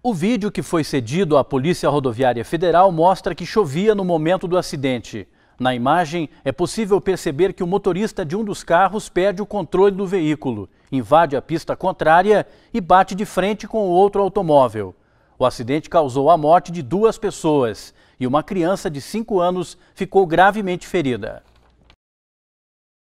O vídeo que foi cedido à Polícia Rodoviária Federal mostra que chovia no momento do acidente. Na imagem, é possível perceber que o motorista de um dos carros perde o controle do veículo, invade a pista contrária e bate de frente com o outro automóvel. O acidente causou a morte de duas pessoas e uma criança de 5 anos ficou gravemente ferida.